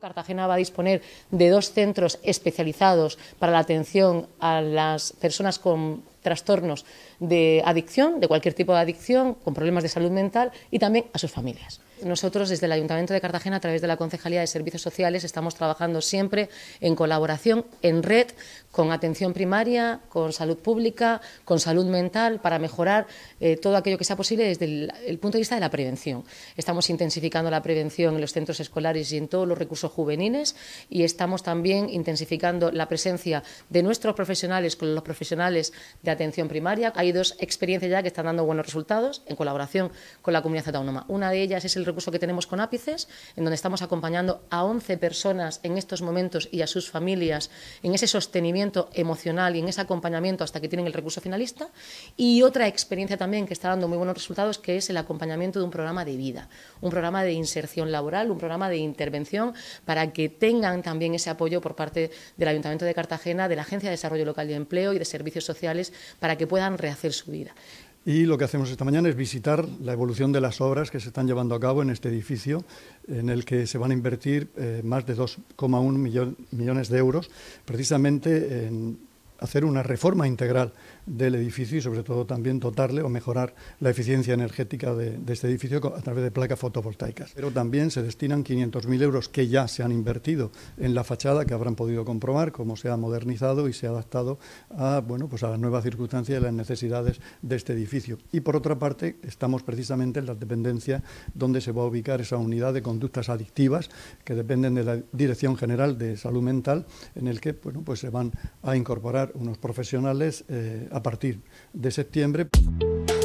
Cartagena va a disponer de dos centros especializados para la atención a las personas con trastornos de adicción, de cualquier tipo de adicción, con problemas de salud mental y también a sus familias. Nosotros desde el Ayuntamiento de Cartagena, a través de la Concejalía de Servicios Sociales, estamos trabajando siempre en colaboración, en red, con atención primaria, con salud pública, con salud mental, para mejorar eh, todo aquello que sea posible desde el, el, punto de vista de la prevención. Estamos intensificando la prevención en los centros escolares y en todos los recursos juveniles y estamos también intensificando la presencia de nuestros profesionales con los profesionales de atención primaria. Hay dos experiencias ya que están dando buenos resultados en colaboración con la comunidad autónoma. Una de ellas es el recurso que tenemos con ápices, en donde estamos acompañando a 11 personas en estos momentos y a sus familias en ese sostenimiento emocional y en ese acompañamiento hasta que tienen el recurso finalista. Y otra experiencia también que está dando muy buenos resultados, que es el acompañamiento de un programa de vida, un programa de inserción laboral, un programa de intervención para que tengan también ese apoyo por parte del Ayuntamiento de Cartagena, de la Agencia de Desarrollo Local de Empleo y de Servicios Sociales para que puedan rehacer su vida. Y lo que hacemos esta mañana es visitar la evolución de las obras que se están llevando a cabo en este edificio, en el que se van a invertir eh, más de 2,1 millones de euros, precisamente en hacer una reforma integral del edificio y sobre todo también dotarle o mejorar la eficiencia energética de, este edificio a través de placas fotovoltaicas. Pero también se destinan 500.000 euros que ya se han invertido en la fachada, que habrán podido comprobar cómo se ha modernizado y se ha adaptado a, bueno, pues a las nuevas circunstancias y las necesidades de este edificio. Y por otra parte, estamos precisamente en la dependencia donde se va a ubicar esa unidad de conductas adictivas que dependen de la Dirección General de Salud Mental, en el que pues se van a incorporar unos profesionales eh, a partir de septiembre.